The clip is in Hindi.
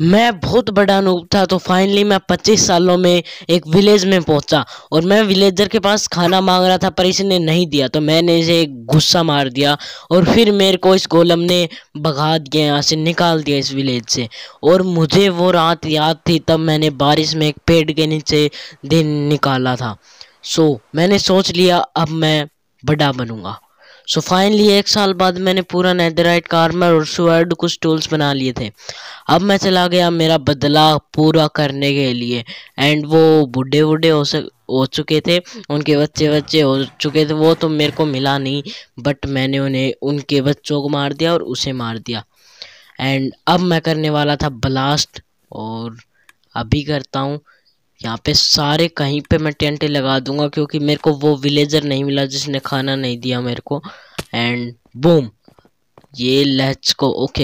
मैं बहुत बड़ा अनूप था तो फाइनली मैं 25 सालों में एक विलेज में पहुंचा और मैं विलेजर के पास खाना मांग रहा था पर इसने नहीं दिया तो मैंने इसे गुस्सा मार दिया और फिर मेरे को इस गोलम ने भगा दिया यहाँ से निकाल दिया इस विलेज से और मुझे वो रात याद थी तब मैंने बारिश में एक पेड़ के नीचे दिन निकाला था सो मैंने सोच लिया अब मैं बड़ा बनूँगा सो so फाइनली एक साल बाद मैंने पूरा नैदराइट कार्मर और स्वर्ड कुछ टूल्स बना लिए थे अब मैं चला गया मेरा बदला पूरा करने के लिए एंड वो बूढ़े बूढ़े हो सक हो चुके थे उनके बच्चे बच्चे हो चुके थे वो तो मेरे को मिला नहीं बट मैंने उन्हें उनके बच्चों को मार दिया और उसे मार दिया एंड अब मैं करने वाला था ब्लास्ट और अभी करता हूँ यहाँ पे सारे कहीं पे मैं टेंटे लगा दूंगा क्योंकि मेरे को वो विलेजर नहीं मिला जिसने खाना नहीं दिया मेरे को एंड बूम ये लेट्स को ओके